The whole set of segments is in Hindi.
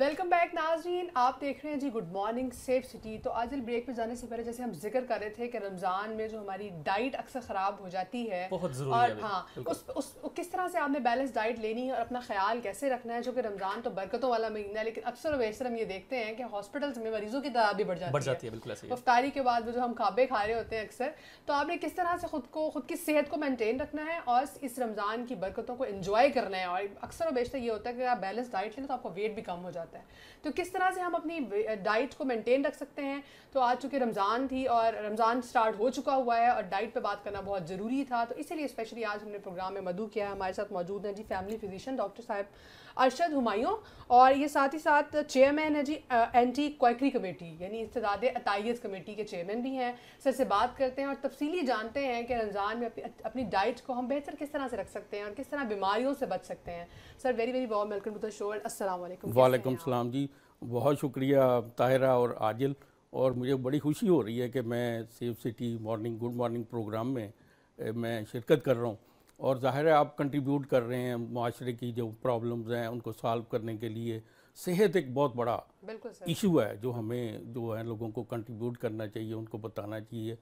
वेलकम बैक नाजरीन आप देख रहे हैं जी गुड मॉर्निंग सेफ सिटी तो आज ब्रेक पे जाने से पहले जैसे हम जिक्र कर रहे थे कि रमज़ान में जो हमारी डाइट अक्सर ख़राब हो जाती है बहुत ज़रूरी और है हाँ उस, उस किस तरह से आपने बैलेंस डाइट लेनी है और अपना ख्याल कैसे रखना है जो कि रमज़ान तो बरकतों वाला महीना है लेकिन अक्सर वैसर हम ये देखते हैं कि हॉस्पिटल्स में मरीज़ों की तादाद भी बढ़ जाती, बढ़ जाती है बिल्कुल के बाद जो हम खाबे खा रहे होते हैं अक्सर तो आपने किस तरह से खुद को खुद की सेहत को मेनटेन रखना है और इस रमज़ान की बरकतों को इन्जॉय करना है और अक्सर वेशतर ये होता है कि आप बैलेंस डाइट लें तो आपका वेट भी कम हो जाता है जाता है तो किस तरह से हम अपनी डाइट को मेंटेन रख सकते हैं तो आज चूँकि रमज़ान थी और रमज़ान स्टार्ट हो चुका हुआ है और डाइट पर बात करना बहुत ज़रूरी था तो इसीलिए स्पेशली आज हमने प्रोग्राम में मधु किया है हमारे साथ मौजूद हैं जी फैमिली फिजिशियन डॉक्टर साहब अरशद हुमायूं और ये साथ ही साथ चेयरमैन है जी एंटी क्वैकरी कमेटी यानी इस्तदाद अताइयस कमेटी के चेयरमैन भी हैं सर से बात करते हैं और तफसीली जानते हैं कि रमज़ान में अपनी डाइट को हम बेहतर किस तरह से रख सकते हैं और किस तरह बीमारियों से बच सकते हैं sir very very warm welcome to the show असलम वालेकुम सलाम जी बहुत शुक्रिया ताहिरा और आजिल और मुझे बड़ी खुशी हो रही है कि मैं safe city morning good morning program में मैं शिरकत कर रहा हूँ और ज़ाहिर है आप कंट्रीब्यूट कर रहे हैं माशरे की जो प्रॉब्लम्स हैं उनको सॉल्व करने के लिए सेहत एक बहुत बड़ा इशू है जो हमें जो है लोगों को कंट्रीब्यूट करना चाहिए उनको बताना चाहिए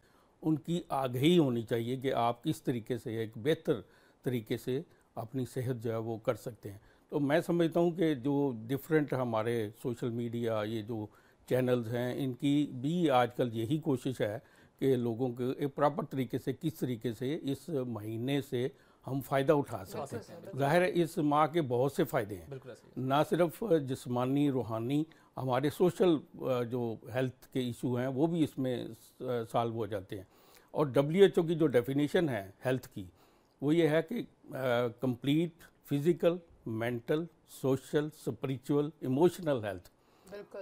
उनकी आगही होनी चाहिए कि आप किस तरीके से एक बेहतर तरीके से अपनी सेहत जो है वो कर सकते हैं तो मैं समझता हूँ कि जो डिफरेंट हमारे सोशल मीडिया ये जो चैनल्स हैं इनकी भी आजकल यही कोशिश है के लोगों के प्रॉपर तरीके से किस तरीके से इस महीने से हम फ़ायदा उठा सकते हैं ज़ाहिर है इस माह के बहुत से फ़ायदे हैं ना सिर्फ जिस्मानी रूहानी हमारे सोशल जो हेल्थ के इशू हैं वो भी इसमें सॉल्व हो जाते हैं और डब्ल्यू की जो डेफिनेशन है हेल्थ की वो ये है कि complete physical mental social spiritual emotional health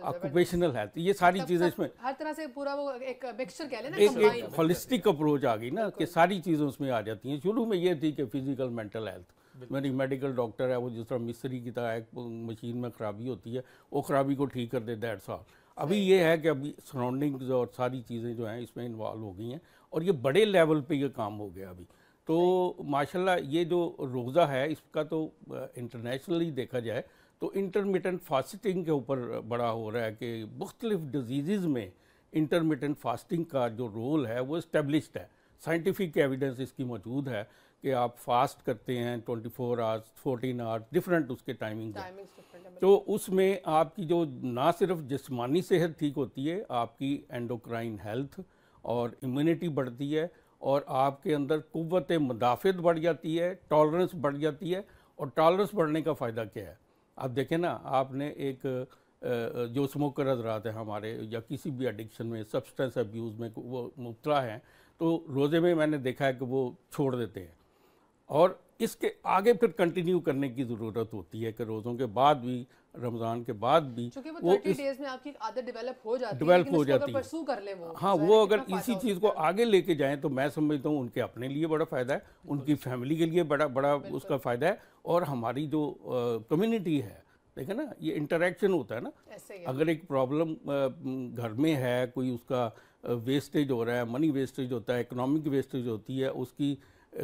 occupational health ये सारी मतलब चीज़ें इसमें हर तरह से पूरा वो एक मिक्सचर कह लेना एक एक होलिस्टिक अप्रोच आ गई ना कि सारी चीज़ें उसमें आ जाती हैं शुरू में ये थी कि फिजिकल मेंटल हेल्थ मेरी मेडिकल डॉक्टर है वो जिस तरह मिस्त्री की तरह एक मशीन में ख़राबी होती है वो ख़राबी को ठीक कर दे डेढ़ साल अभी ये है कि अभी सराउंडिंग और सारी चीज़ें जो हैं इसमें इन्वॉल्व हो गई हैं और ये बड़े लेवल पे ये काम हो गया अभी तो माशाल्लाह ये जो रोज़ा है इसका तो इंटरनेशनली देखा जाए तो इंटरमीडियंट फास्टिंग के ऊपर बड़ा हो रहा है कि मुख्तलिफ डिजीज़ में इंटरमीडियंट फास्टिंग का जो रोल है वो इस्टेब्लिश्ड है साइंटिफिक एविडेंस इसकी मौजूद है कि आप फास्ट करते हैं 24 four hours fourteen hours different उसके टाइमिंग तो उसमें आपकी जो ना सिर्फ जिसमानी सेहत ठीक होती है आपकी एंडोक्राइन हेल्थ और इम्यूनिटी बढ़ती है और आपके अंदर कुत मुदाफ़त बढ़ जाती है टॉलरेंस बढ़ जाती है और टॉलरेंस बढ़ने का फ़ायदा क्या है आप देखें ना आपने एक जो स्मोकर हजरात हैं हमारे या किसी भी एडिक्शन में सब्सटेंस अब्यूज़ में वो मुबला हैं तो रोज़े में मैंने देखा है कि वो छोड़ देते हैं और इसके आगे फिर कंटिन्यू करने की ज़रूरत होती है कि रोज़ों के बाद भी रमज़ान के बाद भी वो में आपकी आदत डेवलप हो जाती हो जाती है कर ले वो हाँ वो अगर इसी चीज़ को आगे लेके जाएं तो मैं समझता हूँ उनके अपने लिए बड़ा फ़ायदा है उनकी फैमिली के लिए बड़ा बड़ा उसका फ़ायदा है और हमारी जो कम्युनिटी है देखे ना ये इंटरेक्शन होता है ना अगर एक प्रॉब्लम घर में है कोई उसका वेस्टेज हो रहा है मनी वेस्टेज होता है इकोनॉमिक वेस्टेज होती है उसकी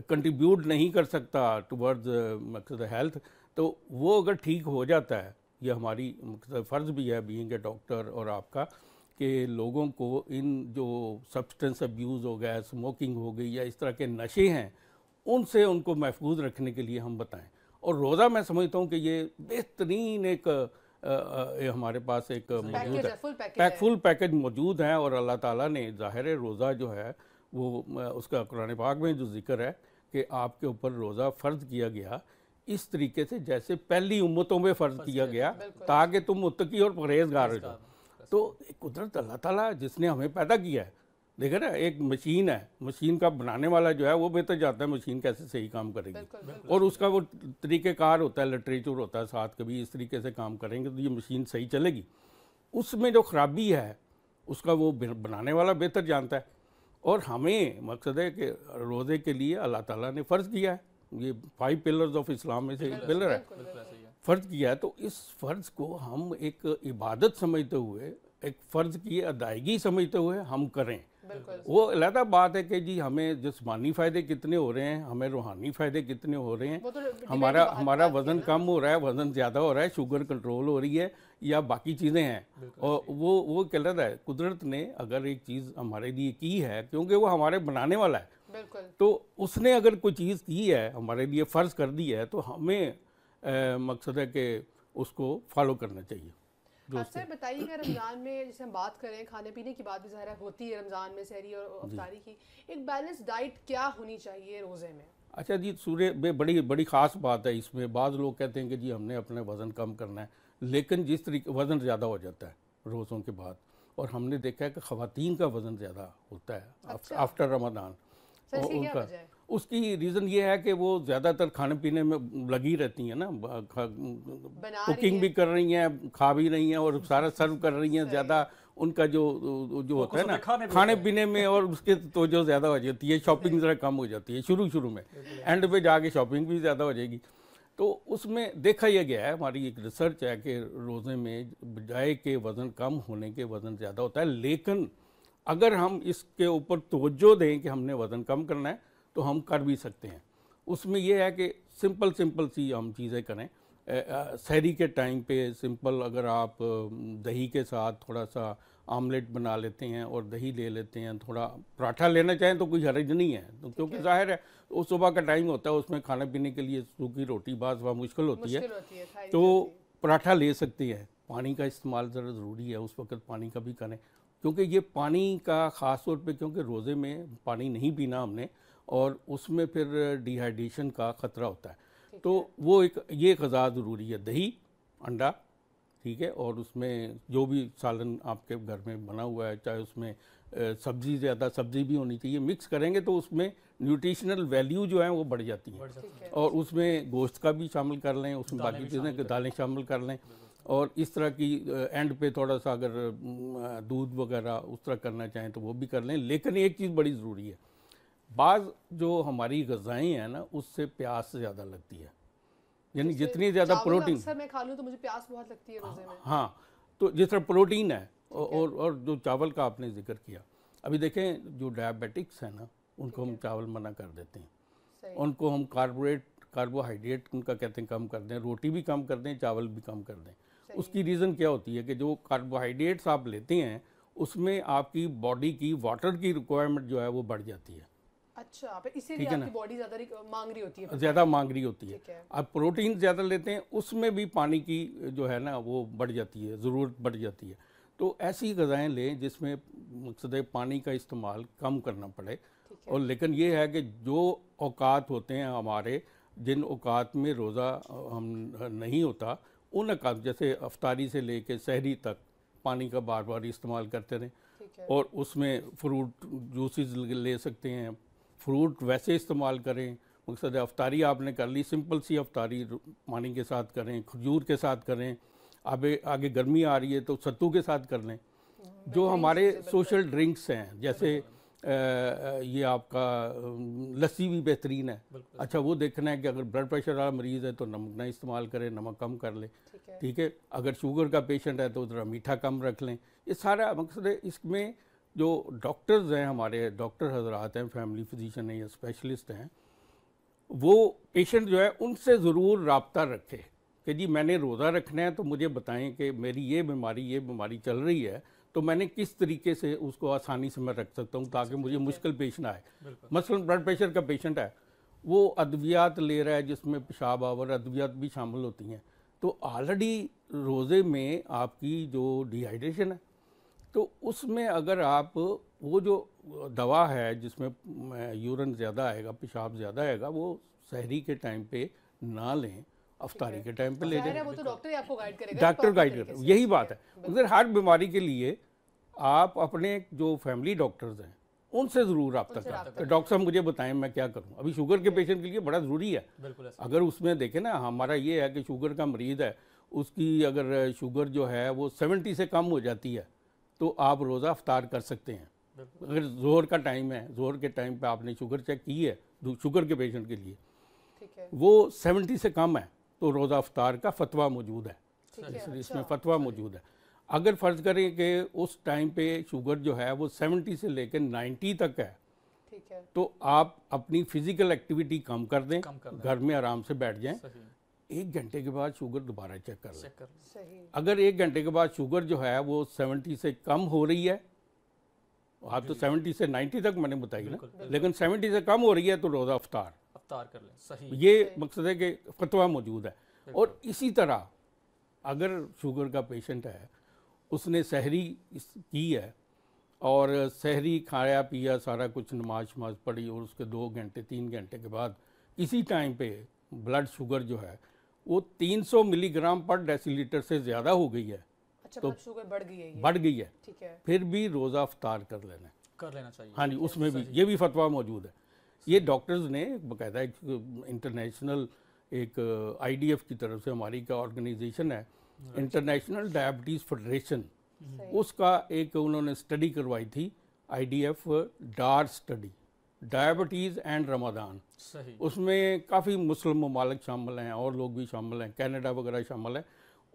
कंट्रीब्यूट नहीं कर सकता टुवर्ड्स मकसद हेल्थ तो वो अगर ठीक हो जाता है यह हमारी फ़र्ज़ भी है बीइंग ए डॉक्टर और आपका कि लोगों को इन जो सब्सटेंस अब्यूज़ हो गया स्मोकिंग हो गई या इस तरह के नशे हैं उनसे उनको महफूज रखने के लिए हम बताएं और रोज़ा मैं समझता हूँ कि ये बेहतरीन एक आ, आ, हमारे पास एक मौजूद है पैक फुल पैकेज मौजूद हैं और अल्लाह ताला ने ज़ाहिर रोज़ा जो है वो उसका कुरान पाक में जो जिक्र है कि आपके ऊपर रोज़ा फ़र्ज किया गया इस तरीके से जैसे पहली उम्मतों में फ़र्ज किया गया ताकि तुम मुतकी और परहेजगार हो तो कुदरत अल्लाह ताला जिसने हमें पैदा किया है देखे ना एक मशीन है मशीन का बनाने वाला जो है वो बेहतर तो जाता है मशीन कैसे सही काम करेगी और उसका वो तरीक़ेकार होता है लिटरेचर होता है साथ कभी इस तरीके से काम करेंगे तो ये मशीन सही चलेगी उसमें जो ख़राबी है उसका वो बनाने वाला बेहतर जानता है और हमें मकसद है कि रोज़े के लिए अल्लाह ताला ने फ़र्ज़ किया है ये फाइव पिलर्स ऑफ इस्लाम में से एक पिलर है फ़र्ज किया है तो इस फ़र्ज को हम एक इबादत समझते हुए एक फ़र्ज की अदायगी समझते हुए हम करें वो अलहदा बात है कि जी हमें जिसमानी फ़ायदे कितने हो रहे हैं हमें रूहानी फ़ायदे कितने हो रहे हैं तो हमारा हमारा वज़न कम हो रहा है वज़न ज़्यादा हो रहा है शुगर कंट्रोल हो रही है या बाकी चीज़ें हैं और वो वो कहता है कुदरत ने अगर एक चीज़ हमारे लिए की है क्योंकि वो हमारे बनाने वाला है तो उसने अगर कोई चीज़ की है हमारे लिए फ़र्ज कर दी है तो हमें ए, मकसद है कि उसको फॉलो करना चाहिए सर बताइएगा रमज़ान में जैसे हम बात करें खाने पीने की बात भी ज़ाहिर होती है रमज़ान में सहरी और अफ्तारी की एक बैलेंस डाइट क्या होनी चाहिए रोज़े में अच्छा जी सूर्य में बड़ी बड़ी ख़ास बात है इसमें बाद लोग कहते हैं कि जी हमने अपने वज़न कम करना है लेकिन जिस तरीके वज़न ज़्यादा हो जाता है रोज़ों के बाद और हमने देखा है कि ख़वातीन का वज़न ज़्यादा होता है अच्छा। आफ्टर रमदान और उनका उसकी रीज़न ये है कि वो ज़्यादातर खाने पीने में लगी रहती हैं ना कुकिंग भी कर रही हैं खा भी रही हैं और सारा सर्व कर रही हैं ज़्यादा उनका जो जो होता है ना खाने, खाने पीने में और उसके तो जो ज़्यादा हो जाती है शॉपिंग ज़रा कम हो जाती है शुरू शुरू में एंड पे जाके शॉपिंग भी ज़्यादा हो जाएगी तो उसमें देखा यह गया है हमारी एक रिसर्च है कि रोज़े में बजाय के वज़न कम होने के वज़न ज़्यादा होता है लेकिन अगर हम इसके ऊपर तोज्जो दें कि हमने वज़न कम करना है तो हम कर भी सकते हैं उसमें यह है कि सिंपल सिंपल सी हम चीज़ें करें सहरी के टाइम पे सिंपल अगर आप दही के साथ थोड़ा सा आमलेट बना लेते हैं और दही ले लेते हैं थोड़ा पराठा लेना चाहें तो कोई हरज नहीं है तो क्योंकि जाहिर है तो सुबह का टाइम होता है उसमें खाने पीने के लिए सूखी रोटी बाज वहाँ मुश्किल होती है, होती है तो पराठा ले सकते हैं पानी का इस्तेमाल ज़रा ज़रूरी है उस वक्त पानी का भी करें क्योंकि ये पानी का ख़ास तौर पे क्योंकि रोज़े में पानी नहीं पीना हमने और उसमें फिर डिहाइड्रेशन का ख़तरा होता है तो वो एक ये गज़ा ज़रूरी है दही अंडा ठीक है और उसमें जो भी सालन आपके घर में बना हुआ है चाहे उसमें सब्ज़ी ज़्यादा सब्ज़ी भी होनी चाहिए मिक्स करेंगे तो उसमें न्यूट्रिशनल वैल्यू जो है वो बढ़ जाती है और उसमें गोश्त का भी शामिल कर लें उसमें बाकी चीज़ें दालें शामिल कर लें और इस तरह की एंड पे थोड़ा सा अगर दूध वगैरह उस तरह करना चाहें तो वो भी कर लें लेकिन एक चीज़ बड़ी ज़रूरी है बाज़ जो हमारी गज़ाएँ हैं ना उससे प्यास ज़्यादा लगती है यानी जितनी ज़्यादा प्रोटीन मैं खा लूँ तो मुझे प्यास बहुत लगती है रोज़े में हाँ, हाँ तो जिस तरह प्रोटीन है और और जो चावल का आपने जिक्र किया अभी देखें जो डायबिटिक्स हैं ना उनको हम चावल मना कर देते हैं उनको हम कार्बोरेट कार्बोहाइड्रेट उनका कहते हैं कम कर दें रोटी भी कम कर दें चावल भी कम कर दें उसकी रीज़न क्या होती है कि जो कार्बोहाइड्रेट्स आप लेते हैं उसमें आपकी बॉडी की वाटर की रिक्वायरमेंट जो है वो बढ़ जाती है अच्छा इसीलिए बॉडी ज़्यादा मांग रही होती है ज़्यादा मांग रही होती है, आप प्रोटीन ज़्यादा लेते हैं उसमें भी पानी की जो है ना वो बढ़ जाती है ज़रूरत बढ़ जाती है तो ऐसी गज़ाएँ लें जिसमें मकसद पानी का इस्तेमाल कम करना पड़े और लेकिन ये है कि जो औकात होते हैं हमारे जिन औकात में रोज़ा हम नहीं होता उन अकात जैसे अफ्तारी से ले कर शहरी तक पानी का बार बार इस्तेमाल करते रहें और उसमें फ्रूट जूसेस ले सकते हैं फ्रूट वैसे इस्तेमाल करें मकसद अफ्तारी आपने कर ली सिंपल सी अफ्तारी पानी के साथ करें खजूर के साथ करें आगे आगे गर्मी आ रही है तो सत्तू के साथ कर लें हाँ, जो हमारे सोशल ड्रिंक्स हैं जैसे ये आपका लस्सी भी बेहतरीन है अच्छा वो देखना है कि अगर ब्लड प्रेशर वाला मरीज़ है तो नमक ना इस्तेमाल करें नमक कम कर लें ठीक है अगर शुगर का पेशेंट है तो ज़रा मीठा कम रख लें ये सारा मकसद है इसमें जो डॉक्टर्स हैं हमारे डॉक्टर हजरात हैं फैमिली फिजिशन हैं या स्पेशलिस्ट हैं वो पेशेंट जो है उनसे ज़रूर रबता रखे कि जी मैंने रोज़ा रखना है तो मुझे बताएं कि मेरी ये बीमारी ये बीमारी चल रही है तो मैंने किस तरीके से उसको आसानी से मैं रख सकता हूँ ताकि मुझे मुश्किल पेश ना आए मसलन ब्लड प्रेशर का पेशेंट है वो अद्वियात ले रहा है जिसमें पेशाब आवर अद्वियात भी शामिल होती हैं तो ऑलरेडी रोज़े में आपकी जो डिहाइड्रेशन है तो उसमें अगर आप वो जो दवा है जिसमें यूरन ज़्यादा आएगा पेशाब ज़्यादा आएगा वो शहरी के टाइम पे ना लें अफ्तारी के टाइम पे तो ले जाए तो डॉक्टर आपको गाइड करेगा डॉक्टर गाइड कर यही बात है उधर हर बीमारी के लिए आप अपने जो फैमिली डॉक्टर्स हैं उनसे ज़रूर तक करें डॉक्टर तो साहब मुझे बताएं मैं क्या करूं अभी शुगर के पेशेंट के लिए बड़ा ज़रूरी है अगर उसमें देखें ना हमारा ये है कि शुगर का मरीज़ है उसकी अगर शुगर जो है वो सेवेंटी से कम हो जाती है तो आप रोज़ा अफ्तार कर सकते हैं अगर जोहर का टाइम है जोहर के टाइम पे आपने शुगर चेक की है शुगर के पेशेंट के लिए वो सेवेंटी से कम है तो रोज़ा अफ्तार का फतवा मौजूद है इसलिए इसमें अच्छा। फतवा मौजूद है अगर फ़र्ज़ करें कि उस टाइम पे शुगर जो है वो 70 से लेकर 90 तक है ठीक है तो आप अपनी फिजिकल एक्टिविटी कम कर दें घर में आराम से बैठ जाएं एक घंटे के बाद शुगर दोबारा चेक कर लें अगर एक घंटे के बाद शुगर जो है वो 70 से कम हो रही है आप तो 70 से 90 तक मैंने बताई ना लेकिन 70 से कम हो रही है तो रोज़ा अफ्तार तार कर लें सही ये मकसद है कि फतवा मौजूद है और इसी तरह अगर शुगर का पेशेंट है उसने सहरी की है और सहरी खाया पिया सारा कुछ नमाज शमाज पढ़ी और उसके दो घंटे तीन घंटे के बाद इसी टाइम पे ब्लड शुगर जो है वो 300 मिलीग्राम पर डेसीलीटर से ज़्यादा हो गई है अच्छा तो शुगर बढ़ गई है बढ़ गई है ठीक है फिर भी रोज़ा अफ्तार कर लेना कर लेना चाहिए हाँ जी उसमें भी ये भी फतवा मौजूद है ये डॉक्टर्स ने बकायदा एक इंटरनेशनल एक आईडीएफ की तरफ से हमारी का ऑर्गेनाइजेशन है इंटरनेशनल डायबिटीज़ फेडरेशन उसका एक उन्होंने स्टडी करवाई थी IDF DAR study diabetes and Ramadan सही उसमें काफ़ी मुस्लिम ममालक शामिल हैं और लोग भी शामिल हैं कैनेडा वगैरह शामिल हैं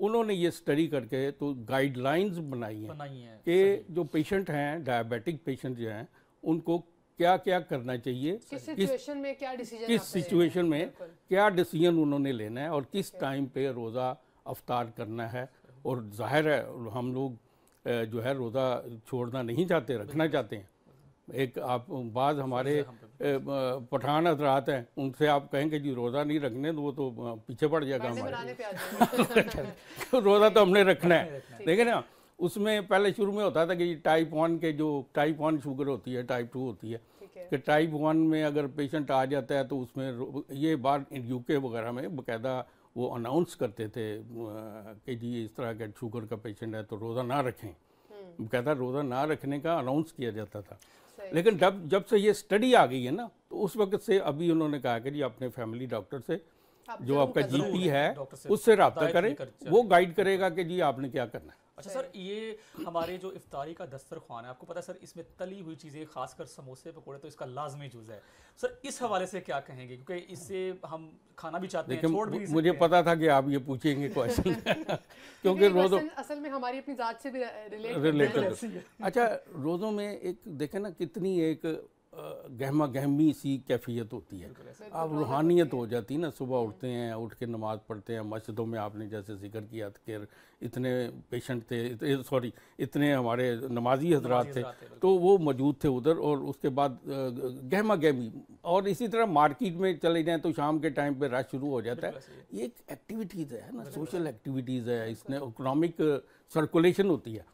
उन्होंने ये स्टडी करके तो गाइडलाइंस बनाई हैं कि जो पेशेंट हैं डायबिटिक पेशेंट जो हैं उनको क्या क्या करना चाहिए किस सिचुएशन में क्या डिसीजन किस सिचुएशन में क्या डिसीजन उन्होंने लेना है और किस टाइम पे रोज़ा अवतार करना है और जाहिर है हम लोग जो है रोज़ा छोड़ना नहीं चाहते रखना चाहते हैं एक आप बाद हमारे पठान हजरात हैं उनसे आप कहेंगे जी रोज़ा नहीं रखने तो वो तो पीछे पड़ जाएगा हमारे रोज़ा तो हमने रखना है देखे ना उसमें पहले शुरू में होता था कि टाइप वन के जो टाइप वन शुगर होती है टाइप टू होती है कि टाइप वन में अगर पेशेंट आ जाता है तो उसमें ये यू यूके वगैरह में बकायदा वो अनाउंस करते थे कि जी इस तरह का शुगर का पेशेंट है तो रोज़ा ना रखें हम्म। बकायदा रोज़ा ना रखने का अनाउंस किया जाता था लेकिन जब जब से ये स्टडी आ गई है ना तो उस वक्त से अभी उन्होंने कहा कि जी अपने फैमिली डॉक्टर से जो आपका जीपी है उससे रबता करें वो गाइड करेगा कि जी आपने क्या करना है अच्छा सर ये हमारे जो इफ्तारी का दस्तरखान है आपको पता है सर इसमें तली हुई चीज़ें खासकर समोसे पकौड़े तो इसका लाजमी जूज है सर इस हवाले से क्या कहेंगे क्योंकि इससे हम खाना भी चाहते हैं छोड़ भी मुझे पता था कि आप ये पूछेंगे क्वेश्चन क्योंकि रोज़ों असल में हमारी अपनी जात से भी रिलेटेड अच्छा रोज़ों में एक देखें ना कितनी एक गहमा गहमी सी कैफियत होती है आप रूहानियत हो जाती है ना सुबह उठते हैं उठ के नमाज़ पढ़ते हैं मस्जिदों में आपने जैसे जिक्र किया कि इतने पेशेंट थे सॉरी इतने हमारे नमाजी हजरात थे तो वो मौजूद थे उधर और उसके बाद गहमा गहमी और इसी तरह मार्केट में चले जाएँ तो शाम के टाइम पर रश शुरू हो जाता है ये एक एक्टिविटीज़ है ना सोशल एक्टिविटीज़ है इसमें इकोनॉमिक सर्कुलेशन होती है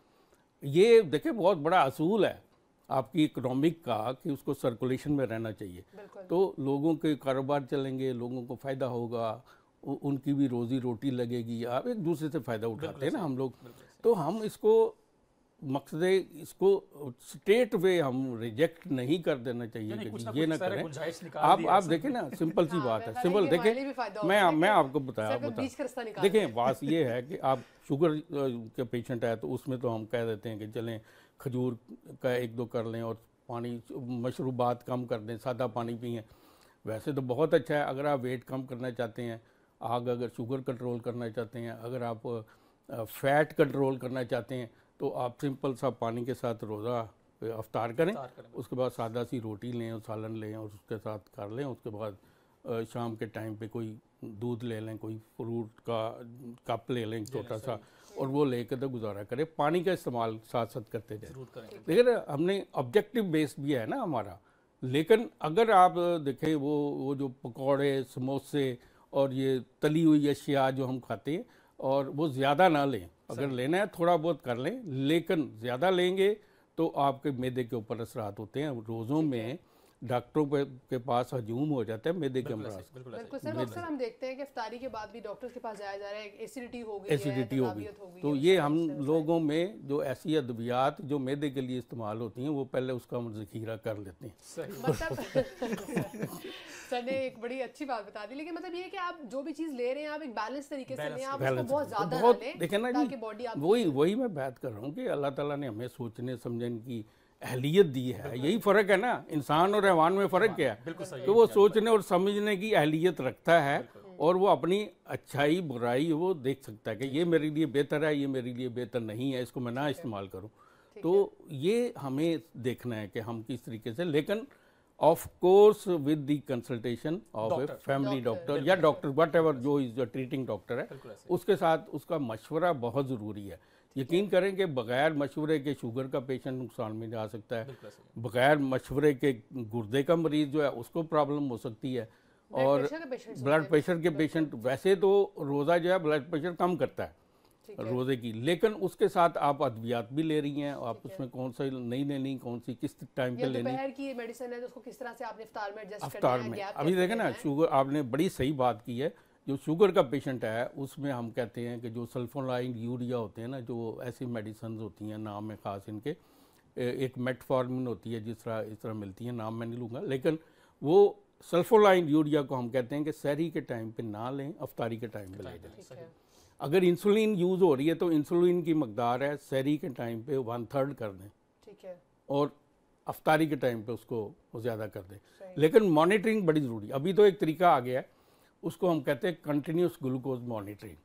ये देखें बहुत बड़ा असूल है आपकी इकोनॉमिक का कि उसको सर्कुलेशन में रहना चाहिए तो लोगों के कारोबार चलेंगे लोगों को फ़ायदा होगा उनकी भी रोजी रोटी लगेगी आप एक दूसरे से फ़ायदा उठाते हैं ना हम लोग तो हम इसको मकसद इसको स्ट्रेट वे हम रिजेक्ट नहीं कर देना चाहिए कि ये ना करें आप आप देखें ना सिंपल सी हाँ, बात है सिंपल देखें मैं मैं आपको बताया बता देखें बात ये है कि आप शुगर के पेशेंट है तो उसमें तो हम कह देते हैं कि चलें खजूर का एक दो कर लें और पानी मशरूबात कम कर दें सादा पानी पिए वैसे तो बहुत अच्छा है अगर आप वेट कम करना चाहते हैं आग अगर शुगर कंट्रोल करना चाहते हैं अगर आप फैट कंट्रोल करना चाहते हैं तो आप सिंपल सा पानी के साथ रोज़ा अफ्तार करें।, करें उसके बाद सादा सी रोटी लें और सालन लें और उसके साथ कर लें उसके बाद शाम के टाइम पे कोई दूध ले लें कोई फ्रूट का कप ले लें छोटा सा और वो ले कर गुजारा करें पानी का इस्तेमाल साथ साथ करते जाए लेकिन हमने ऑब्जेक्टिव बेस भी है ना हमारा लेकिन अगर आप देखें वो वो जो पकौड़े समोसे और ये तली हुई अशिया जो हम खाते हैं और वो ज़्यादा ना लें अगर लेना है थोड़ा बहुत कर लें लेकिन ज़्यादा लेंगे तो आपके मैदे के ऊपर असरात होते हैं रोज़ों में डॉक्टरों के पास हजूम हो जाता है मेदे के अमराज बिल्कुल सर अक्सर हम देखते हैं कि इफ्तारी के बाद भी डॉक्टर्स के पास जाया जा रहा है एसिडिटी हो गई एसिडिटी हो गई तो ये हम लोगों में जो ऐसी अद्वियात जो मेदे के लिए इस्तेमाल होती हैं वो पहले उसका हम जखीरा कर लेते हैं मतलब सर ने एक बड़ी अच्छी बात बता दी लेकिन मतलब ये कि आप जो भी चीज़ ले रहे हैं आप एक बैलेंस तरीके से लें आप उसको बहुत ज़्यादा तो लें ताकि बॉडी वही वही मैं बात कर रहा हूँ कि अल्लाह ताला ने हमें सोचने समझने की अहलियत दी है यही फ़र्क है ना इंसान और हैवान में फ़र्क क्या है तो वो सोचने और समझने की अहलियत रखता है और वो अपनी अच्छाई बुराई वो देख सकता है कि ये मेरे लिए बेहतर है ये मेरे लिए बेहतर नहीं है इसको मैं ना इस्तेमाल करूँ तो ये हमें देखना है कि हम किस तरीके से लेकिन of course with the consultation of a family doctor या डॉक्टर वट एवर जो इज ट्रीटिंग डॉक्टर है उसके साथ उसका मशवरा बहुत ज़रूरी है यकीन करें कि बगैर मशवरे के शुगर का पेशेंट नुकसान में जा सकता है बगैर मशवरे के गुर्दे का मरीज जो है उसको प्रॉब्लम हो सकती है और ब्लड प्रेशर के पेशेंट वैसे तो रोज़ा जो है ब्लड प्रेशर कम करता है रोज़े की लेकिन उसके साथ आप अद्वियात भी ले रही हैं आप उसमें कौन सा नहीं लेनी कौन सी किस टाइम पे लेनी की मेडिसिन है तो उसको किस तरह से आपने अफ्तार में एडजस्ट में अभी देखें ना शुगर आपने बड़ी सही बात की है जो शुगर का पेशेंट है उसमें हम कहते हैं कि जो सल्फोलाइन यूरिया होते हैं ना जो ऐसी मेडिसन होती हैं नाम है ख़ास इनके एक मेटफॉर्मिन होती है जिस तरह इस तरह मिलती है नाम मैं नहीं लूँगा लेकिन वो सल्फोलाइन यूरिया को हम कहते हैं कि सहरी के टाइम पे ना लें अफ्तारी के टाइम पे ले जाएं अगर इंसुलिन यूज़ हो रही है तो इंसुलिन की मकदार है सहरी के टाइम पे वन थर्ड कर दें ठीक है और अफ्तारी के टाइम पे उसको ज़्यादा कर दें लेकिन मॉनिटरिंग बड़ी ज़रूरी अभी तो एक तरीका आ गया है उसको हम कहते हैं कंटिन्यूस ग्लूकोज मॉनिटरिंग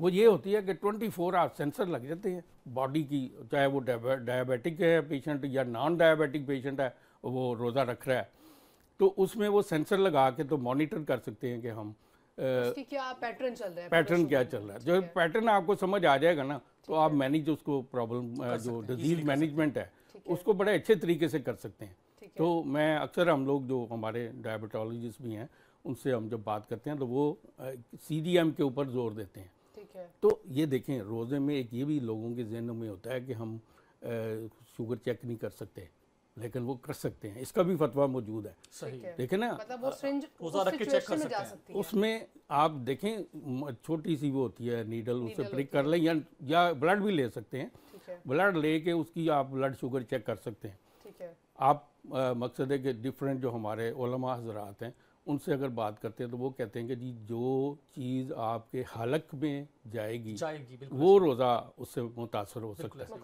वो ये होती है कि 24 फोर आवर सेंसर लग जाते हैं बॉडी की चाहे वो डायबिटिक है पेशेंट या नॉन डायबिटिक पेशेंट है वो रोज़ा रख रहा है तो उसमें वो सेंसर लगा के तो मॉनिटर कर सकते हैं कि हम क्या पैटर्न चल रहा है पैटर्न क्या चल रहा है जो पैटर्न आपको समझ आ जाएगा ना तो आप मैनेज उसको प्रॉब्लम जो डिजीज मैनेजमेंट है उसको बड़े अच्छे तरीके से कर सकते हैं तो मैं अक्सर हम लोग जो हमारे डायबिटोलॉजिस्ट भी हैं उनसे हम जब बात करते हैं तो वो सी डी एम के ऊपर जोर देते हैं ठीक है तो ये देखें रोज़े में एक ये भी लोगों के जहन में होता है कि हम शुगर चेक नहीं कर सकते लेकिन वो कर सकते हैं इसका भी फतवा मौजूद है सही देखें ना मतलब वो उसमें आप देखें छोटी सी वो होती है नीडल उसे प्रिक कर लें या या ब्लड भी ले सकते हैं ब्लड लेके उसकी आप ब्लड शुगर चेक कर सकते हैं आप मकसद है कि डिफरेंट जो हमारे ओलमा हजरात हैं उनसे अगर बात करते हैं तो वो कहते हैं कि जी जो चीज़ आपके हलक में जाएगी जाएगी वो रोज़ा उससे मुतासर हो सकता है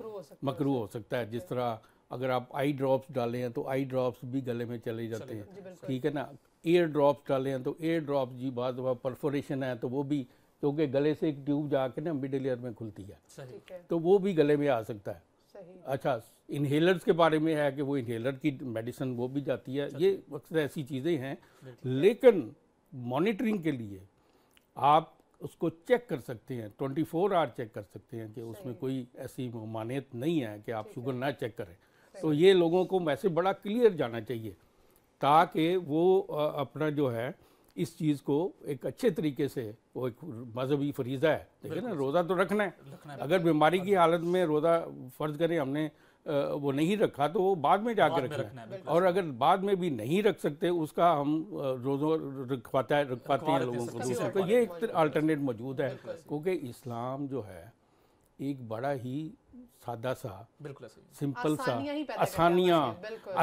मकरू हो सकता है जिस तरह अगर आप आई ड्रॉप्स डाले हैं तो आई ड्रॉप्स भी गले में चले जाते हैं ठीक है ना एयर ड्रॉप्स डाले हैं तो एयर ड्रॉप्स जी बाद परफोरेशन है तो वो भी क्योंकि गले से एक ट्यूब जाके ना मिडिल एयर में खुलती है तो वो भी गले में आ सकता है सही अच्छा इन्हेलर्स के बारे में है कि वो इन्हेलर की मेडिसिन वो भी जाती है अच्छा। ये अक्सर ऐसी चीज़ें हैं लेकिन मॉनिटरिंग के लिए आप उसको चेक कर सकते हैं 24 फोर आवर चेक कर सकते हैं कि उसमें कोई ऐसी मानियत नहीं है कि आप शुगर ना चेक करें तो ये लोगों को वैसे बड़ा क्लियर जाना चाहिए ताकि वो अपना जो है इस चीज़ को एक अच्छे तरीके से वो एक मजहबी फरीज़ा है देखिए ना रोज़ा तो रखना है रखना अगर बीमारी की हाँ। हालत में रोज़ा फ़र्ज करें हमने वो नहीं रखा तो वो बाद में जाकर रखना, रखना है और अगर बाद में भी नहीं रख सकते उसका हम रोज़ों रखवाता है रख पाते हैं लोगों को दूसरों को ये एक अल्टरनेट मौजूद है क्योंकि इस्लाम जो है एक बड़ा ही सादा सा बिल्कुल सिंपल सा आसानियाँ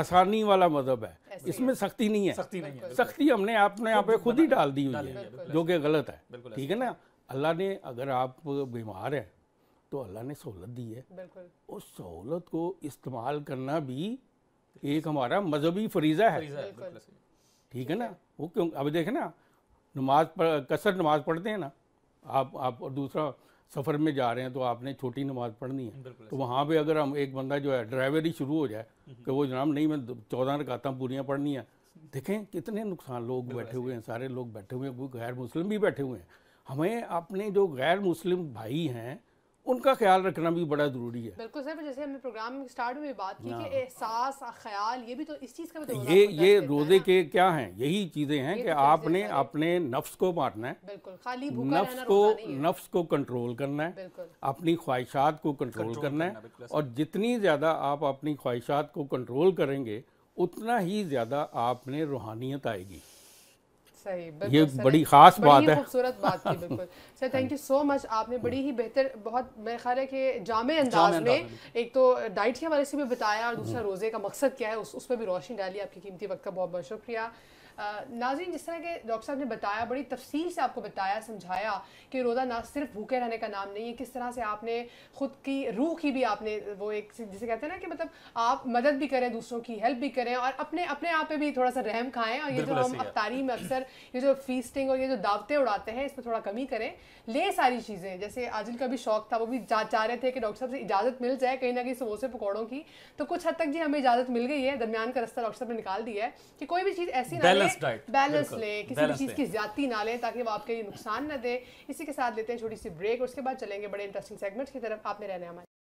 आसानी वाला मजहब है इसमें सख्ती नहीं है सख्ती नहीं है सख्ती हमने आपने आप पे खुद ही डाल दी हुई है जो कि गलत है ठीक है ना अल्लाह ने अगर आप बीमार हैं तो अल्लाह ने सहूलत दी है उस सहूलत को इस्तेमाल करना भी एक हमारा मजहबी फरीजा है ठीक है ना वो क्यों अब देखे ना नमाज कसर नमाज पढ़ते हैं ना आप आप और दूसरा सफ़र में जा रहे हैं तो आपने छोटी नमाज पढ़नी है तो वहाँ पे अगर हम एक बंदा जो है ड्राइवर ही शुरू हो जाए हम्म। कि वो जनाब नहीं मैं चौदह रकाता पूरियाँ पढ़नी है हम्म। देखें कितने नुकसान लोग बैठे हुए हैं सारे लोग बैठे हुए हैं गैर मुस्लिम भी बैठे हुए हैं हमें अपने जो गैर मुस्लिम भाई हैं उनका ख्याल रखना भी बड़ा ज़रूरी है बिल्कुल सर जैसे हमने प्रोग्राम स्टार्ट में बात की कि हाँ। एहसास ख्याल ये भी तो इस चीज़ का भी तो ये ये रोज़े के क्या हैं यही चीज़ें हैं कि तो आपने अपने नफ्स को मारना है बिल्कुल खाली नफ्स को नफ्स को कंट्रोल करना है अपनी ख्वाहिशात को कंट्रोल करना है और जितनी ज़्यादा आप अपनी ख्वाहिशात को कंट्रोल करेंगे उतना ही ज़्यादा आपने रूहानियत आएगी सही ये बड़ी खास बड़ी बात है खूबसूरत बात थी बिल्कुल sir thank you so much आपने बड़ी ही बेहतर बहुत मेरे ख्याल है कि जामे अंदाज में एक तो डाइट के हवाले से भी बताया और दूसरा हम्म। रोज़े का मकसद क्या है उस पर भी रोशनी डाली आपकी कीमती वक्त का बहुत बहुत शुक्रिया नाजिन जिस तरह के डॉक्टर साहब ने बताया बड़ी तफसील से आपको बताया समझाया कि रोज़ा ना सिर्फ भूखे रहने का नाम नहीं है किस तरह से आपने ख़ुद की रूह की भी आपने वो एक जिसे कहते हैं ना कि मतलब आप मदद भी करें दूसरों की हेल्प भी करें और अपने अपने आप पे भी थोड़ा सा रहम खाएं और ये जो हम अफ्तारी में अक्सर ये जो फीसटिंग और ये जो दावतें उड़ाते हैं इसमें थोड़ा कमी करें ले सारी चीज़ें जैसे आजिल का भी शौक था वो भी चाह रहे थे कि डॉक्टर साहब से इजाज़त मिल जाए कहीं ना कहीं समोसे पकौड़ों की तो कुछ हद तक जी हमें इजाज़त मिल गई है दरमियान का रास्ता डॉक्टर साहब ने निकाल दिया है कि कोई भी चीज़ ऐसी ना बैलेंस लें किसी भी चीज़ की ज्यादा ना लें ताकि वो आपके लिए नुकसान ना दे इसी के साथ लेते हैं छोटी सी ब्रेक उसके बाद चलेंगे बड़े इंटरेस्टिंग सेगमेंट्स की तरफ आपने रहने हमारे